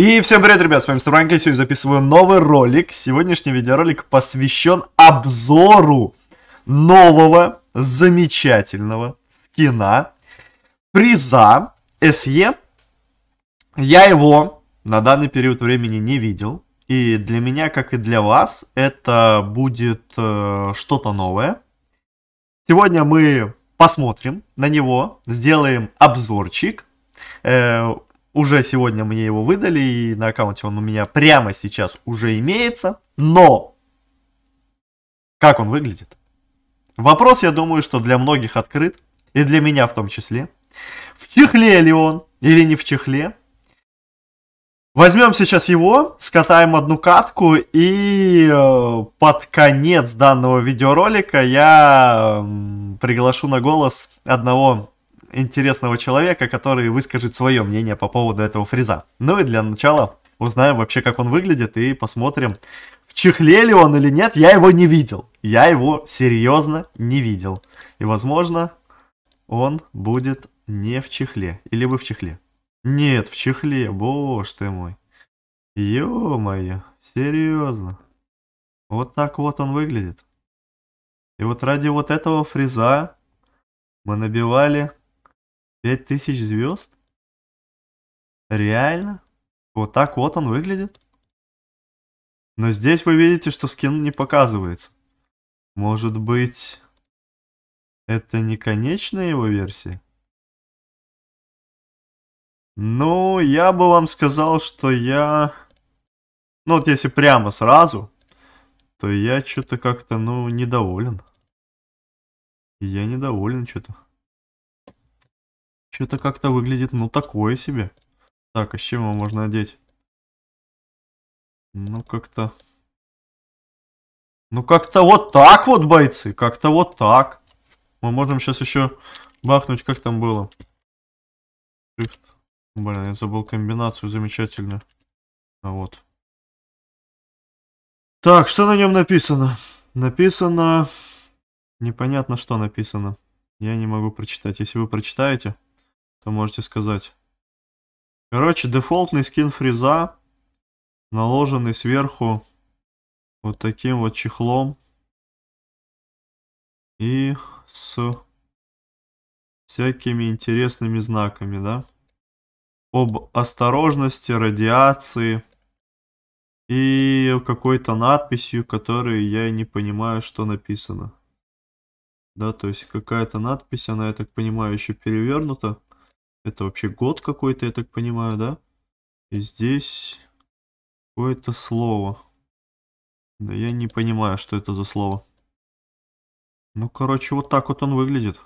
И всем привет, ребят, с вами Ставранка, я сегодня записываю новый ролик. Сегодняшний видеоролик посвящен обзору нового замечательного скина приза SE. Я его на данный период времени не видел. И для меня, как и для вас, это будет э, что-то новое. Сегодня мы посмотрим на него, сделаем обзорчик. Э, уже сегодня мне его выдали, и на аккаунте он у меня прямо сейчас уже имеется. Но как он выглядит? Вопрос, я думаю, что для многих открыт, и для меня в том числе. В чехле ли он или не в чехле? Возьмем сейчас его, скатаем одну катку, и э, под конец данного видеоролика я приглашу на голос одного интересного человека, который выскажет свое мнение по поводу этого фреза. Ну и для начала узнаем вообще, как он выглядит, и посмотрим, в чехле ли он или нет. Я его не видел. Я его серьезно не видел. И, возможно, он будет не в чехле. Или вы в чехле? Нет, в чехле. Боже ты мой. Ё-моё, серьезно. Вот так вот он выглядит. И вот ради вот этого фреза мы набивали Пять тысяч звезд? Реально? Вот так вот он выглядит? Но здесь вы видите, что скин не показывается. Может быть, это не конечная его версия? Ну, я бы вам сказал, что я... Ну, вот если прямо сразу, то я что-то как-то, ну, недоволен. Я недоволен что-то. Что-то как-то выглядит, ну, такое себе. Так, а с чем его можно одеть? Ну, как-то... Ну, как-то вот так вот, бойцы. Как-то вот так. Мы можем сейчас еще бахнуть, как там было. Блин, я забыл комбинацию замечательно. А вот. Так, что на нем написано? Написано... Непонятно, что написано. Я не могу прочитать. Если вы прочитаете... Что можете сказать? Короче, дефолтный скин фреза, наложенный сверху вот таким вот чехлом. И с всякими интересными знаками, да? Об осторожности, радиации и какой-то надписью, которую я не понимаю, что написано. Да, то есть какая-то надпись, она, я так понимаю, еще перевернута. Это вообще год какой-то, я так понимаю, да? И здесь какое-то слово. Да я не понимаю, что это за слово. Ну, короче, вот так вот он выглядит.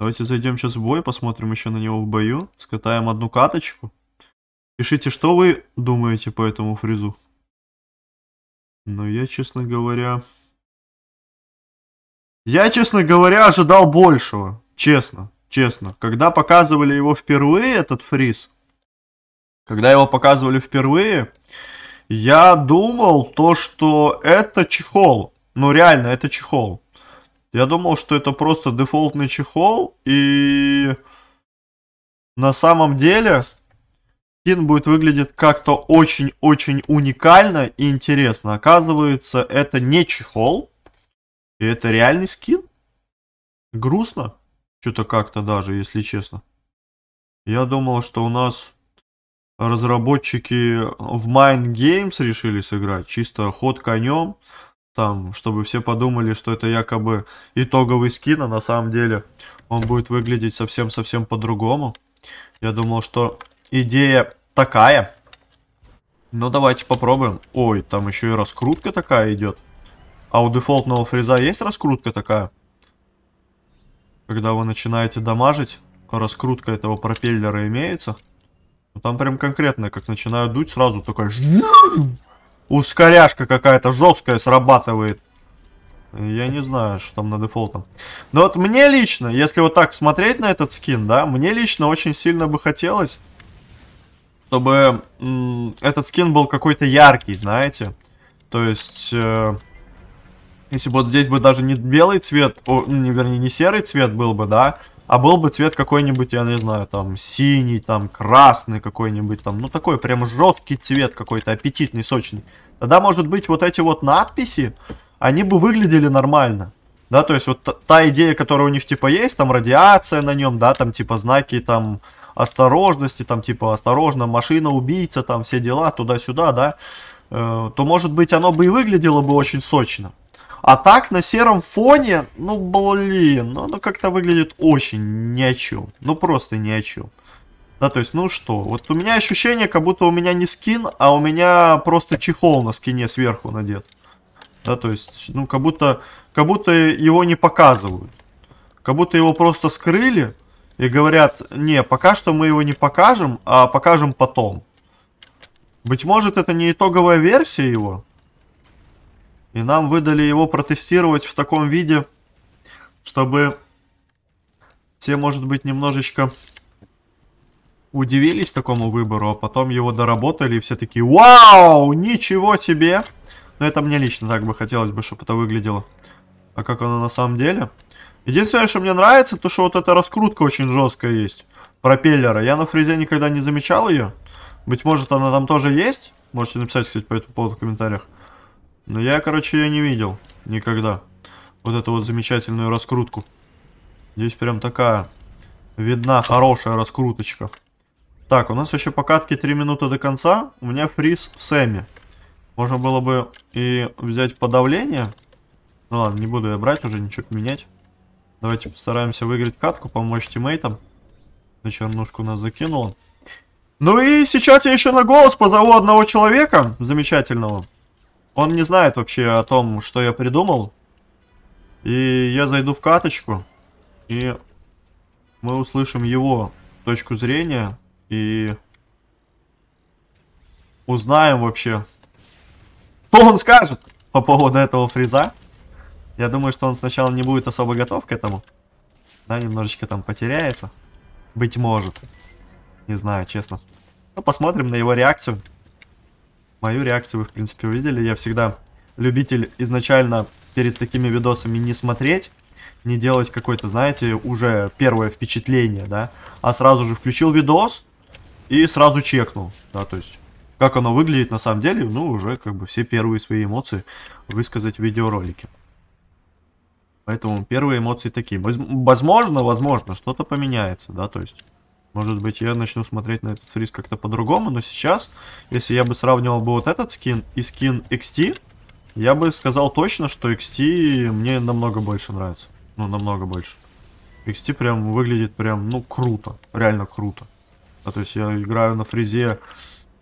Давайте зайдем сейчас в бой, посмотрим еще на него в бою. Скатаем одну каточку. Пишите, что вы думаете по этому фризу. Но я, честно говоря... Я, честно говоря, ожидал большего. Честно честно. Когда показывали его впервые, этот фриз, когда его показывали впервые, я думал то, что это чехол. Ну реально, это чехол. Я думал, что это просто дефолтный чехол, и на самом деле скин будет выглядеть как-то очень-очень уникально и интересно. Оказывается, это не чехол, и это реальный скин. Грустно. Что-то как-то даже, если честно. Я думал, что у нас разработчики в Mind Games решили сыграть. Чисто ход конем. Там, чтобы все подумали, что это якобы итоговый скин, а на самом деле он будет выглядеть совсем-совсем по-другому. Я думал, что идея такая. Но давайте попробуем. Ой, там еще и раскрутка такая идет. А у дефолтного фреза есть раскрутка такая? когда вы начинаете дамажить, раскрутка этого пропеллера имеется. Там прям конкретно, как начинают дуть, сразу такой ускоряшка какая-то жесткая срабатывает. Я не знаю, что там на дефолтом. Но вот мне лично, если вот так смотреть на этот скин, да, мне лично очень сильно бы хотелось, чтобы этот скин был какой-то яркий, знаете. То есть... Э если бы вот здесь бы даже не белый цвет, о, ну, не, вернее, не серый цвет был бы, да, а был бы цвет какой-нибудь, я не знаю, там, синий, там, красный какой-нибудь, там, ну, такой прям жесткий цвет какой-то, аппетитный, сочный. Тогда, может быть, вот эти вот надписи, они бы выглядели нормально. Да, то есть вот та, идея, которая у них, типа, есть, там, радиация на нем, да, там, типа, знаки, там, осторожности, там, типа, осторожно, машина, убийца, там, все дела, туда-сюда, да, э, то, может быть, оно бы и выглядело бы очень сочно. А так, на сером фоне, ну, блин, ну, оно как-то выглядит очень ни о чем. Ну, просто ни о чем. Да, то есть, ну что, вот у меня ощущение, как будто у меня не скин, а у меня просто чехол на скине сверху надет. Да, то есть, ну, как будто, как будто его не показывают. Как будто его просто скрыли и говорят, не, пока что мы его не покажем, а покажем потом. Быть может, это не итоговая версия его? И нам выдали его протестировать в таком виде, чтобы все, может быть, немножечко удивились такому выбору, а потом его доработали, и все такие «Вау! Ничего себе!» Но ну, это мне лично так бы хотелось бы, чтобы это выглядело. А как оно на самом деле? Единственное, что мне нравится, то что вот эта раскрутка очень жесткая есть. Пропеллера. Я на фрезе никогда не замечал ее. Быть может, она там тоже есть. Можете написать, кстати, по этому поводу в комментариях. Но я, короче, я не видел никогда вот эту вот замечательную раскрутку. Здесь прям такая видна хорошая раскруточка. Так, у нас еще покатки 3 минуты до конца. У меня фриз в Сэмми. Можно было бы и взять подавление. Ну ладно, не буду я брать уже, ничего менять. Давайте постараемся выиграть катку, помочь тиммейтам. На чернушку нас закинуло. Ну и сейчас я еще на голос позову одного человека замечательного. Он не знает вообще о том, что я придумал. И я зайду в каточку, и мы услышим его точку зрения и узнаем вообще, что он скажет по поводу этого фриза. Я думаю, что он сначала не будет особо готов к этому. Да, немножечко там потеряется. Быть может. Не знаю, честно. Ну, посмотрим на его реакцию. Мою реакцию вы, в принципе, увидели. Я всегда любитель изначально перед такими видосами не смотреть, не делать какое-то, знаете, уже первое впечатление, да, а сразу же включил видос и сразу чекнул, да, то есть как оно выглядит на самом деле, ну, уже как бы все первые свои эмоции высказать в видеоролике. Поэтому первые эмоции такие. Возможно, возможно, что-то поменяется, да, то есть может быть, я начну смотреть на этот фриз как-то по-другому, но сейчас, если я бы сравнивал бы вот этот скин и скин XT, я бы сказал точно, что XT мне намного больше нравится. Ну, намного больше. XT прям выглядит прям, ну, круто. Реально круто. А, то есть я играю на фризе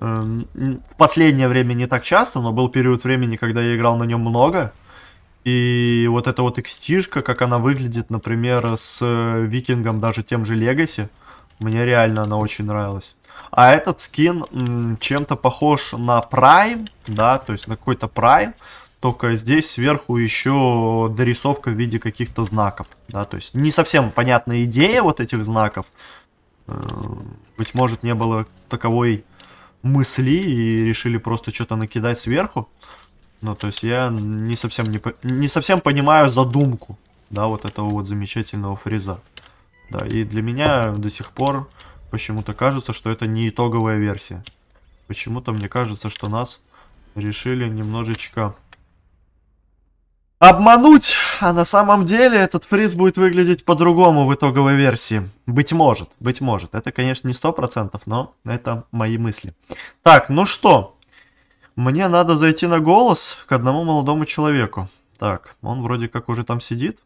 э, в последнее время не так часто, но был период времени, когда я играл на нем много. И вот эта вот XT, как она выглядит, например, с э, Викингом, даже тем же Legacy. Мне реально она очень нравилась. А этот скин чем-то похож на Prime, да, то есть на какой-то Prime, только здесь сверху еще дорисовка в виде каких-то знаков, да, то есть не совсем понятная идея вот этих знаков. Э, быть может, не было таковой мысли и решили просто что-то накидать сверху. Ну, то есть я не совсем, не, не совсем понимаю задумку, да, вот этого вот замечательного фреза. Да, и для меня до сих пор почему-то кажется, что это не итоговая версия. Почему-то мне кажется, что нас решили немножечко обмануть, а на самом деле этот фриз будет выглядеть по-другому в итоговой версии. Быть может, быть может. Это, конечно, не процентов, но это мои мысли. Так, ну что, мне надо зайти на голос к одному молодому человеку. Так, он вроде как уже там сидит.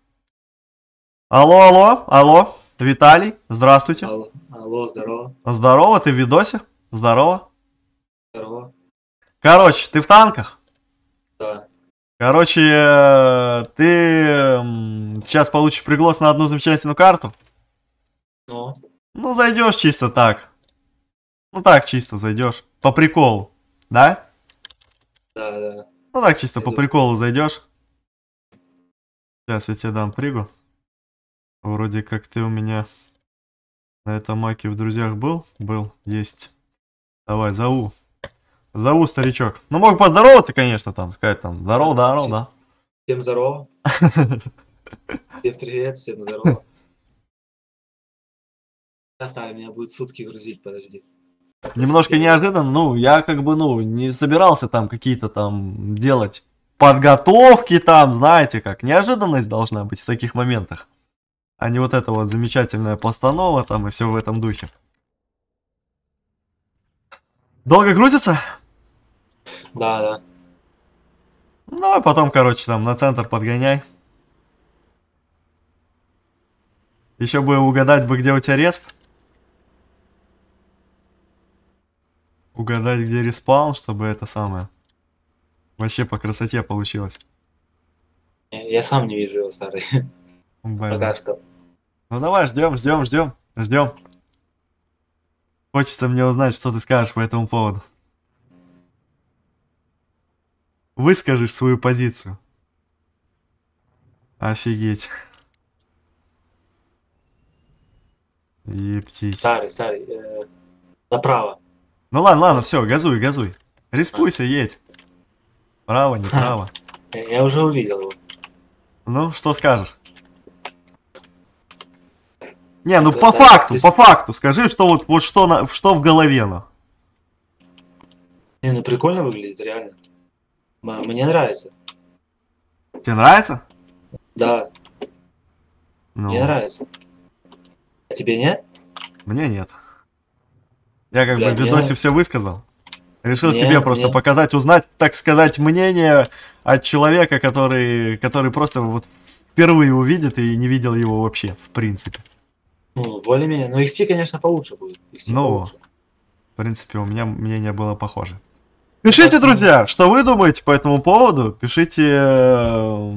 Алло, алло, алло. Виталий, здравствуйте. Алло, алло, здорово. Здорово, ты в видосе? Здорово. Здорово. Короче, ты в танках? Да. Короче, э, ты сейчас получишь приглас на одну замечательную карту. Ну? Ну, зайдешь чисто так. Ну, так чисто зайдешь. По приколу, да? Да, да. Ну, так чисто Иду. по приколу зайдешь. Сейчас я тебе дам пригу. Вроде как ты у меня на этом маке в друзьях был? Был, есть. Давай, зову. Зову, старичок. Ну, мог поздороваться, конечно, там, сказать там, здорово, здорово, всем, да. Всем здорово. Всем привет, всем здорово. Сейчас, а, меня будет сутки грузить, подожди. Немножко неожиданно, ну, я как бы, ну, не собирался там какие-то там делать подготовки там, знаете как, неожиданность должна быть в таких моментах а не вот эта вот замечательная постанова там и все в этом духе. Долго грузится? Да, да. Ну, а потом, короче, там на центр подгоняй. Еще бы угадать бы, где у тебя респ. Угадать, где респаун, чтобы это самое. Вообще по красоте получилось. Я сам не вижу его, старый. Бэм. Пока что. Ну давай, ждем, ждем, ждем, ждем. Хочется мне узнать, что ты скажешь по этому поводу. Выскажешь свою позицию. Офигеть. Ептить. Старый, старый. Э, направо. Ну ладно, ладно, все, газуй, газуй. Рискуйся а. едь. Право, не право. Я уже увидел его. Ну, что скажешь? Не, ну, ну по факту, по факту, скажи, что вот, вот что, на, что в голове, ну. Не, ну прикольно выглядит, реально. Мне нравится. Тебе нравится? Да. Ну. Мне нравится. А тебе нет? Мне нет. Я как Бля, бы в видосе мне... все высказал. Решил не, тебе просто не. показать, узнать, так сказать, мнение от человека, который, который просто вот впервые увидит и не видел его вообще, в принципе. Ну, более-менее. Но XT, конечно, получше будет. XT ну, получше. в принципе, у меня мнение было похоже. Пишите, друзья, что вы думаете по этому поводу. Пишите... Э,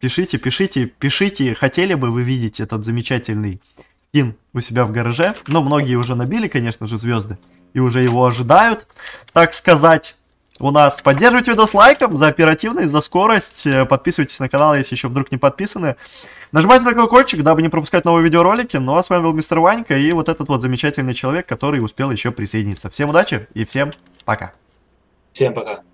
пишите, пишите, пишите, хотели бы вы видеть этот замечательный скин у себя в гараже. Но многие уже набили, конечно же, звезды и уже его ожидают, так сказать у нас. Поддерживайте видос лайком за оперативность, за скорость. Э, подписывайтесь на канал, если еще вдруг не подписаны. Нажимайте на колокольчик, дабы не пропускать новые видеоролики. Ну а с вами был мистер Ванька и вот этот вот замечательный человек, который успел еще присоединиться. Всем удачи и всем пока. Всем пока.